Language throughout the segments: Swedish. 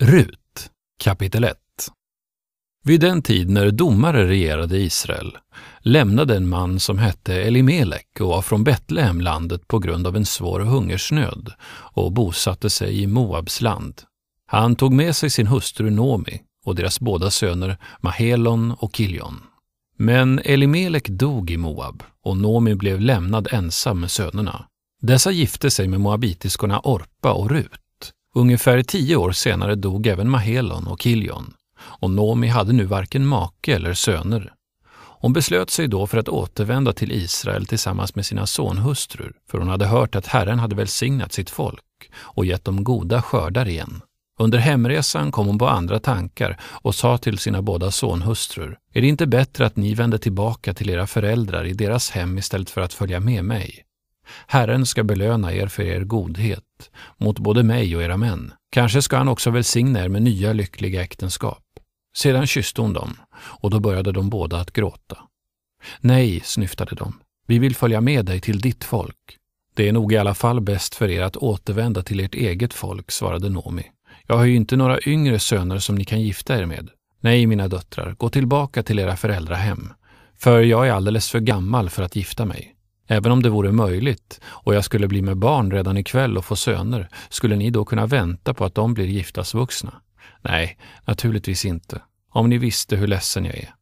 Rut, kapitel 1 Vid den tid när domare regerade Israel lämnade en man som hette Elimelek och var från Betlehem landet på grund av en svår hungersnöd och bosatte sig i Moabs land. Han tog med sig sin hustru Nomi och deras båda söner Mahelon och Kiljon. Men Elimelek dog i Moab och Nomi blev lämnad ensam med sönerna. Dessa gifte sig med moabitiskorna Orpa och Rut Ungefär tio år senare dog även Mahelon och Kilion och Nomi hade nu varken make eller söner. Hon beslöt sig då för att återvända till Israel tillsammans med sina sonhustrur, för hon hade hört att Herren hade välsignat sitt folk och gett dem goda skördar igen. Under hemresan kom hon på andra tankar och sa till sina båda sonhustrur, är det inte bättre att ni vänder tillbaka till era föräldrar i deras hem istället för att följa med mig? Herren ska belöna er för er godhet mot både mig och era män. Kanske ska han också välsigna er med nya lyckliga äktenskap. Sedan kysste hon dem och då började de båda att gråta. Nej, snyftade de, vi vill följa med dig till ditt folk. Det är nog i alla fall bäst för er att återvända till ert eget folk, svarade Nomi. Jag har ju inte några yngre söner som ni kan gifta er med. Nej, mina döttrar, gå tillbaka till era föräldrahem, för jag är alldeles för gammal för att gifta mig. Även om det vore möjligt och jag skulle bli med barn redan ikväll och få söner, skulle ni då kunna vänta på att de blir giftasvuxna? Nej, naturligtvis inte. Om ni visste hur ledsen jag är.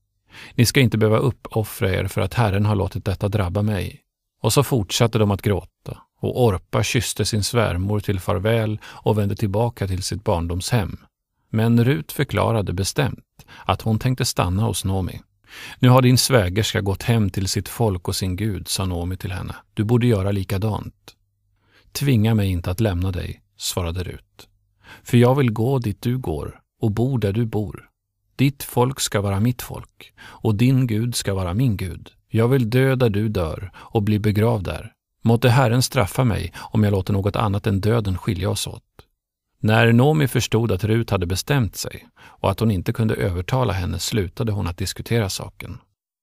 Ni ska inte behöva uppoffra er för att Herren har låtit detta drabba mig. Och så fortsatte de att gråta och Orpa kysste sin svärmor till farväl och vände tillbaka till sitt barndomshem. Men Rut förklarade bestämt att hon tänkte stanna hos Nomi. Nu har din svägerska gått hem till sitt folk och sin gud, sa Naomi till henne. Du borde göra likadant. Tvinga mig inte att lämna dig, svarade Rut. För jag vill gå dit du går och bo där du bor. Ditt folk ska vara mitt folk och din Gud ska vara min Gud. Jag vill dö där du dör och bli begravd där. Måtte Herren straffa mig om jag låter något annat än döden skilja oss åt. När Nomi förstod att Rut hade bestämt sig och att hon inte kunde övertala henne slutade hon att diskutera saken.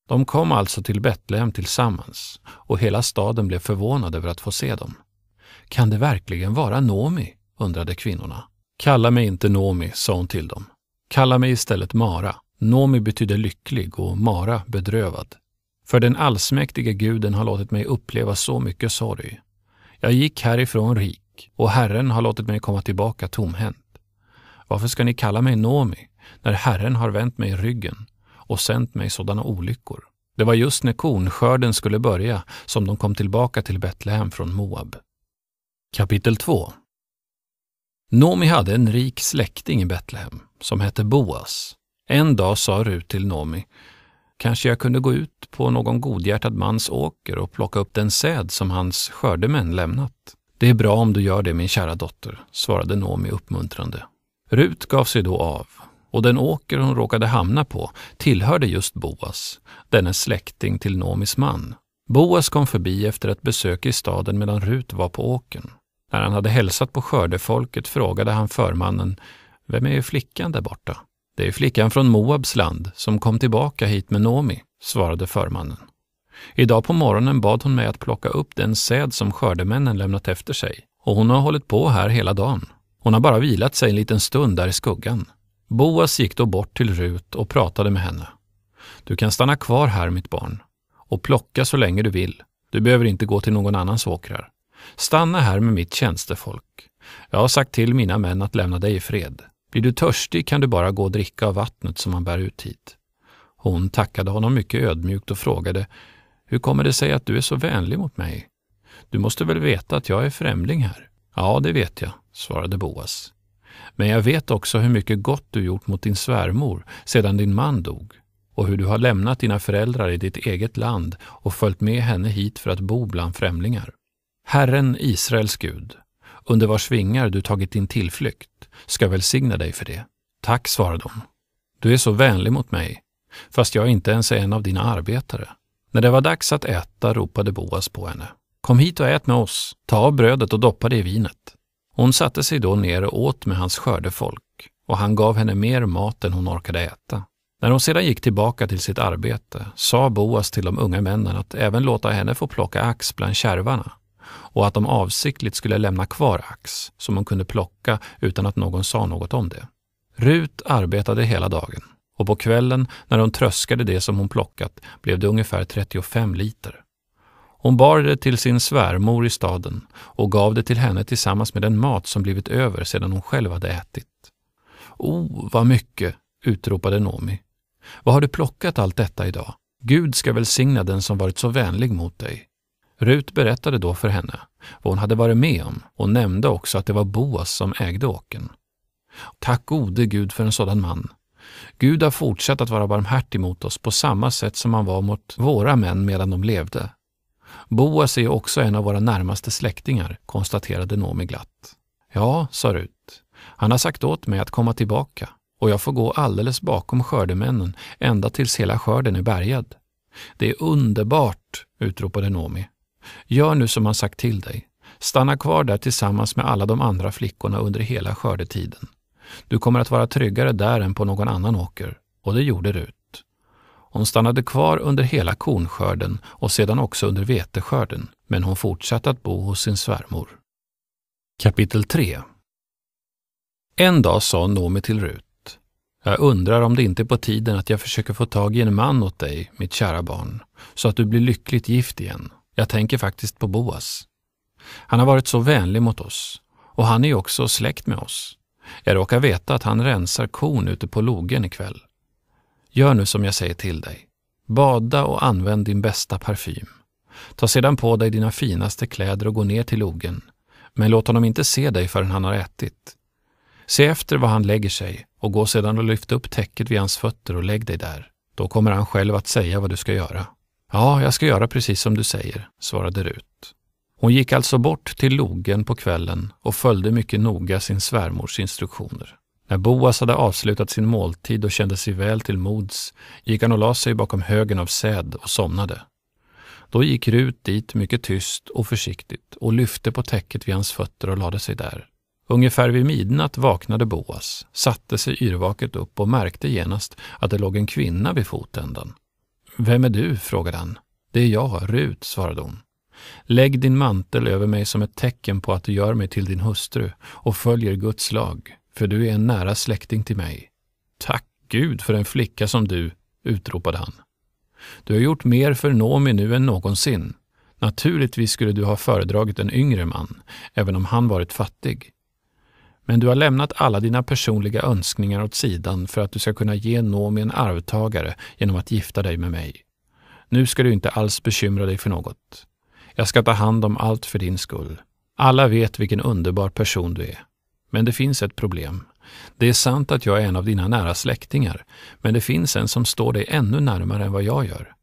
De kom alltså till Betlehem tillsammans och hela staden blev förvånad över att få se dem. Kan det verkligen vara Nomi? undrade kvinnorna. Kalla mig inte Nomi, sa hon till dem. Kalla mig istället Mara. Nomi betyder lycklig och Mara bedrövad. För den allsmäktige guden har låtit mig uppleva så mycket sorg. Jag gick härifrån rik sak och Herren har låtit mig komma tillbaka tomhänt. Varför ska ni kalla mig Nomi när Herren har vänt mig ryggen och sänt mig sådana olyckor? Det var just när kornskörden skulle börja som de kom tillbaka till Betlehem från Moab. Kapitel 2 Nomi hade en rik släkting i Betlehem som hette Boas. En dag sa Rut till Nomi, kanske jag kunde gå ut på någon godhjärtad mans åker och plocka upp den säd som hans skördemän lämnat. Det är bra om du gör det, min kära dotter, svarade Nomi uppmuntrande. Rut gav sig då av och den åker hon råkade hamna på tillhörde just Boas, dennes släkting till Nomis man. Boas kom förbi efter ett besök i staden medan Rut var på åken. När han hade hälsat på skördefolket frågade han förmannen, vem är flickan där borta? Det är flickan från Moabs land som kom tillbaka hit med Nomi, svarade förmannen. Idag på morgonen bad hon mig att plocka upp den säd som skördemännen lämnat efter sig och hon har hållit på här hela dagen. Hon har bara vilat sig en liten stund där i skuggan. Boas gick då bort till Rut och pratade med henne. Du kan stanna kvar här, mitt barn, och plocka så länge du vill. Du behöver inte gå till någon annans åkrar. Stanna här med mitt tjänstefolk. Jag har sagt till mina män att lämna dig i fred. Blir du törstig kan du bara gå och dricka av vattnet som man bär ut hit. Hon tackade honom mycket ödmjukt och frågade hur kommer det sig att du är så vänlig mot mig? Du måste väl veta att jag är främling här? Ja, det vet jag, svarade Boas. Men jag vet också hur mycket gott du gjort mot din svärmor sedan din man dog och hur du har lämnat dina föräldrar i ditt eget land och följt med henne hit för att bo bland främlingar. Herren, Israels Gud, under vars vingar du tagit din tillflykt, ska välsigna dig för det. Tack, svarade hon. Du är så vänlig mot mig, fast jag inte ens är en av dina arbetare. När det var dags att äta ropade Boas på henne. Kom hit och ät med oss. Ta av brödet och doppa det i vinet. Hon satte sig då ner och åt med hans skördefolk och han gav henne mer mat än hon orkade äta. När hon sedan gick tillbaka till sitt arbete sa Boas till de unga männen att även låta henne få plocka ax bland kärvarna och att de avsiktligt skulle lämna kvar ax som hon kunde plocka utan att någon sa något om det. Rut arbetade hela dagen och på kvällen när hon tröskade det som hon plockat blev det ungefär 35 liter. Hon bar det till sin svärmor i staden och gav det till henne tillsammans med den mat som blivit över sedan hon själv hade ätit. O, oh, vad mycket! utropade Nomi. Vad har du plockat allt detta idag? Gud ska välsigna den som varit så vänlig mot dig. Rut berättade då för henne vad hon hade varit med om och nämnde också att det var Boas som ägde åken. Tack gode Gud för en sådan man, Gud har fortsatt att vara barmhärtig mot oss på samma sätt som han var mot våra män medan de levde. Boas är också en av våra närmaste släktingar, konstaterade Nomi glatt. Ja, sa Rut. Han har sagt åt mig att komma tillbaka och jag får gå alldeles bakom skördemännen ända tills hela skörden är bärgad. Det är underbart, utropade Nomi. Gör nu som han sagt till dig. Stanna kvar där tillsammans med alla de andra flickorna under hela skördetiden. Du kommer att vara tryggare där än på någon annan åker. Och det gjorde Rut. Hon stannade kvar under hela kornskörden och sedan också under veteskörden, men hon fortsatte att bo hos sin svärmor. Kapitel 3 En dag sa Nomi till Rut. Jag undrar om det inte är på tiden att jag försöker få tag i en man åt dig, mitt kära barn, så att du blir lyckligt gift igen. Jag tänker faktiskt på Boas. Han har varit så vänlig mot oss. Och han är ju också släkt med oss. Jag råkar veta att han rensar korn ute på logen ikväll. Gör nu som jag säger till dig. Bada och använd din bästa parfym. Ta sedan på dig dina finaste kläder och gå ner till logen. Men låt honom inte se dig förrän han har ätit. Se efter var han lägger sig och gå sedan och lyft upp täcket vid hans fötter och lägg dig där. Då kommer han själv att säga vad du ska göra. Ja, jag ska göra precis som du säger, svarade Rut. Hon gick alltså bort till logen på kvällen och följde mycket noga sin svärmors instruktioner. När Boas hade avslutat sin måltid och kände sig väl till mods gick han och la sig bakom högen av säd och somnade. Då gick Rut dit mycket tyst och försiktigt och lyfte på täcket vid hans fötter och lade sig där. Ungefär vid midnatt vaknade Boas, satte sig yrvaket upp och märkte genast att det låg en kvinna vid fotändan. Vem är du? frågade han. Det är jag, Rut, svarade hon. Lägg din mantel över mig som ett tecken på att du gör mig till din hustru och följer Guds lag, för du är en nära släkting till mig. Tack Gud för en flicka som du, utropade han. Du har gjort mer för Nomi nu än någonsin. Naturligtvis skulle du ha föredragit en yngre man, även om han varit fattig. Men du har lämnat alla dina personliga önskningar åt sidan för att du ska kunna ge Nomi en arvtagare genom att gifta dig med mig. Nu ska du inte alls bekymra dig för något. Jag ska ta hand om allt för din skull. Alla vet vilken underbar person du är. Men det finns ett problem. Det är sant att jag är en av dina nära släktingar, men det finns en som står dig ännu närmare än vad jag gör.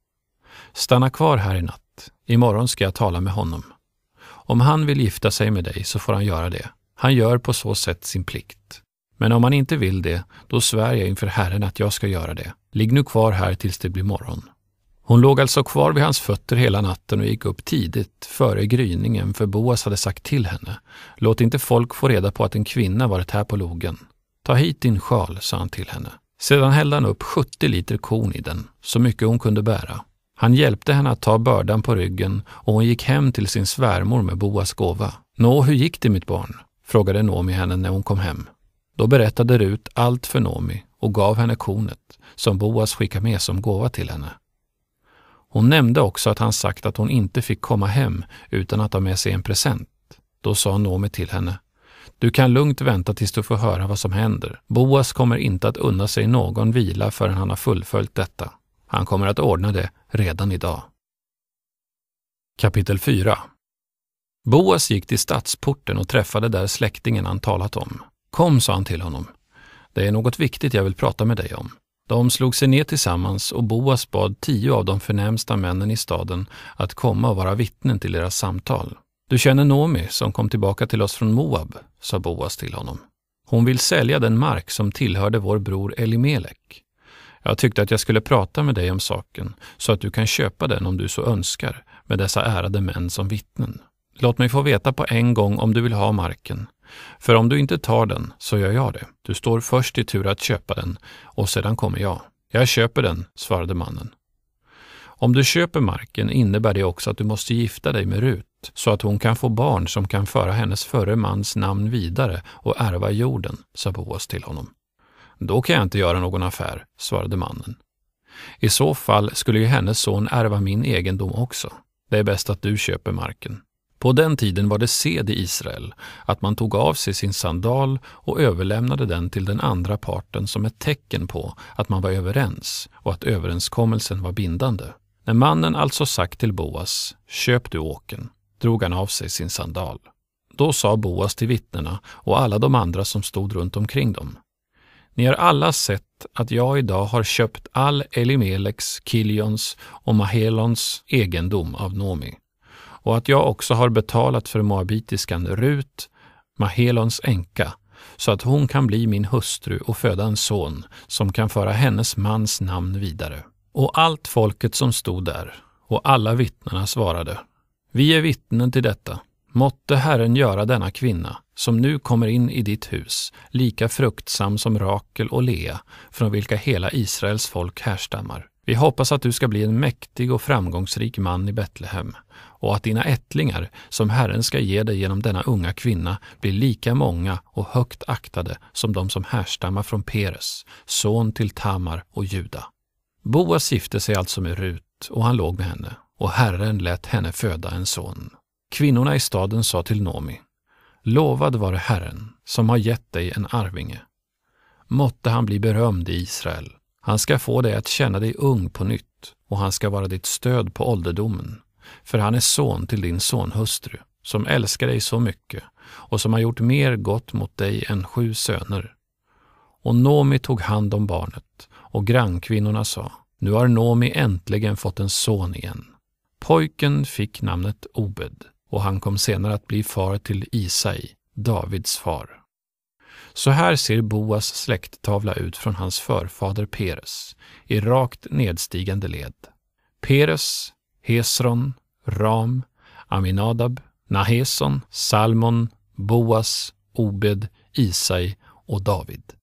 Stanna kvar här i natt. Imorgon ska jag tala med honom. Om han vill gifta sig med dig så får han göra det. Han gör på så sätt sin plikt. Men om han inte vill det, då svär jag inför Herren att jag ska göra det. Ligg nu kvar här tills det blir morgon. Hon låg alltså kvar vid hans fötter hela natten och gick upp tidigt, före gryningen, för Boas hade sagt till henne. Låt inte folk få reda på att en kvinna varit här på logen. Ta hit din sjal, sa han till henne. Sedan hällde han upp 70 liter korn i den, så mycket hon kunde bära. Han hjälpte henne att ta bördan på ryggen och hon gick hem till sin svärmor med Boas gåva. Nå, hur gick det mitt barn? frågade Nomi henne när hon kom hem. Då berättade Rut allt för Nomi och gav henne kornet som Boas skickade med som gåva till henne. Hon nämnde också att han sagt att hon inte fick komma hem utan att ha med sig en present. Då sa Nomi till henne. Du kan lugnt vänta tills du får höra vad som händer. Boas kommer inte att unna sig någon vila förrän han har fullföljt detta. Han kommer att ordna det redan idag. Kapitel 4 Boas gick till stadsporten och träffade där släktingen han talat om. Kom, sa han till honom. Det är något viktigt jag vill prata med dig om. De slog sig ner tillsammans och Boas bad tio av de förnämsta männen i staden att komma och vara vittnen till deras samtal. Du känner Nomi som kom tillbaka till oss från Moab, sa Boas till honom. Hon vill sälja den mark som tillhörde vår bror Elimelek. Jag tyckte att jag skulle prata med dig om saken så att du kan köpa den om du så önskar med dessa ärade män som vittnen. Låt mig få veta på en gång om du vill ha marken för om du inte tar den så gör jag det. Du står först i tur att köpa den och sedan kommer jag. Jag köper den, svarade mannen. Om du köper marken innebär det också att du måste gifta dig med Rut så att hon kan få barn som kan föra hennes förre mans namn vidare och ärva jorden, sa Boas till honom. Då kan jag inte göra någon affär, svarade mannen. I så fall skulle ju hennes son ärva min egendom också. Det är bäst att du köper marken. På den tiden var det sed i Israel att man tog av sig sin sandal och överlämnade den till den andra parten som ett tecken på att man var överens och att överenskommelsen var bindande. När mannen alltså sagt till Boas, köp du åken, drog han av sig sin sandal. Då sa Boas till vittnena och alla de andra som stod runt omkring dem. Ni har alla sett att jag idag har köpt all Elimeleks, Kiljons och Mahelons egendom av Nomi och att jag också har betalat för moabitiskan Rut, Mahelons änka, så att hon kan bli min hustru och föda en son som kan föra hennes mans namn vidare. Och allt folket som stod där och alla vittnena svarade. Vi är vittnen till detta. Måtte Herren göra denna kvinna, som nu kommer in i ditt hus, lika fruktsam som Rakel och Lea, från vilka hela Israels folk härstammar. Vi hoppas att du ska bli en mäktig och framgångsrik man i Betlehem och att dina ättlingar, som Herren ska ge dig genom denna unga kvinna, blir lika många och högt aktade som de som härstammar från Peres, son till Tamar och Juda. Boas gifte sig alltså med Rut och han låg med henne och Herren lät henne föda en son. Kvinnorna i staden sa till Nomi, Lovad vare Herren som har gett dig en arvinge. Måtte han bli berömd i Israel han ska få dig att känna dig ung på nytt och han ska vara ditt stöd på ålderdomen. För han är son till din sonhustru, som älskar dig så mycket och som har gjort mer gott mot dig än sju söner. Och Nomi tog hand om barnet och grannkvinnorna sa, nu har Nomi äntligen fått en son igen. Pojken fick namnet Obed och han kom senare att bli far till Isai, Davids far. Så här ser Boas släkttavla ut från hans förfader Peres, i rakt nedstigande led. Peres, Hesron, Ram, Aminadab, Naheson, Salmon, Boas, Obed, Isai och David.